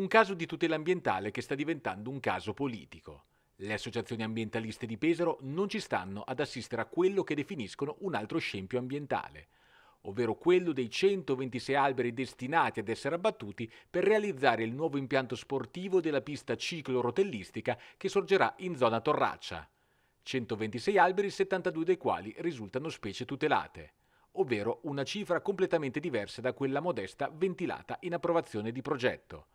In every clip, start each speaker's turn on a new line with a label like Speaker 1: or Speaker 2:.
Speaker 1: Un caso di tutela ambientale che sta diventando un caso politico. Le associazioni ambientaliste di Pesaro non ci stanno ad assistere a quello che definiscono un altro scempio ambientale, ovvero quello dei 126 alberi destinati ad essere abbattuti per realizzare il nuovo impianto sportivo della pista ciclo-rotellistica che sorgerà in zona Torraccia. 126 alberi, 72 dei quali risultano specie tutelate, ovvero una cifra completamente diversa da quella modesta ventilata in approvazione di progetto.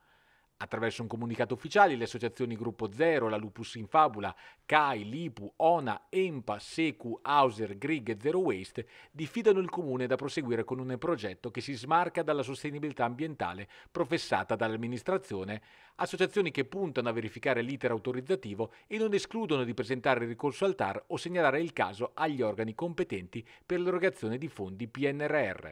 Speaker 1: Attraverso un comunicato ufficiale le associazioni Gruppo Zero, la Lupus in Fabula, CAI, Lipu, ONA, EMPA, SECU, Hauser, Grig e Zero Waste diffidano il comune da proseguire con un progetto che si smarca dalla sostenibilità ambientale professata dall'amministrazione, associazioni che puntano a verificare l'iter autorizzativo e non escludono di presentare ricorso al TAR o segnalare il caso agli organi competenti per l'erogazione di fondi PNRR.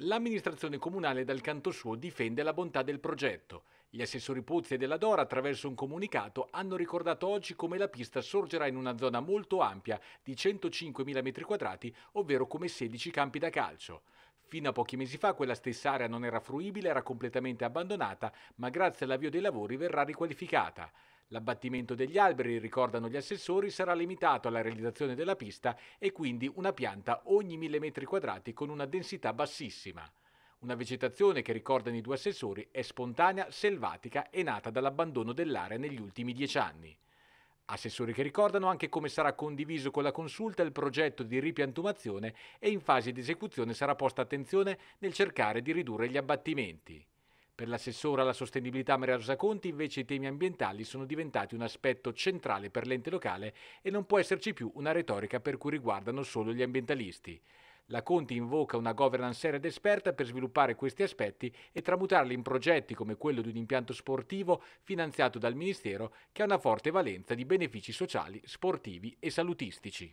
Speaker 1: L'amministrazione comunale dal canto suo difende la bontà del progetto, gli assessori Pozzi e della Dora, attraverso un comunicato, hanno ricordato oggi come la pista sorgerà in una zona molto ampia di 105.000 m2, ovvero come 16 campi da calcio. Fino a pochi mesi fa quella stessa area non era fruibile, era completamente abbandonata, ma grazie all'avvio dei lavori verrà riqualificata. L'abbattimento degli alberi, ricordano gli assessori, sarà limitato alla realizzazione della pista e quindi una pianta ogni 1000 m2 con una densità bassissima. Una vegetazione che, ricordano i due assessori, è spontanea, selvatica e nata dall'abbandono dell'area negli ultimi dieci anni. Assessori che ricordano anche come sarà condiviso con la consulta il progetto di ripiantumazione e in fase di esecuzione sarà posta attenzione nel cercare di ridurre gli abbattimenti. Per l'assessora alla sostenibilità Maria Rosa Conti invece i temi ambientali sono diventati un aspetto centrale per l'ente locale e non può esserci più una retorica per cui riguardano solo gli ambientalisti. La Conti invoca una governance seria ed esperta per sviluppare questi aspetti e tramutarli in progetti come quello di un impianto sportivo finanziato dal Ministero che ha una forte valenza di benefici sociali, sportivi e salutistici.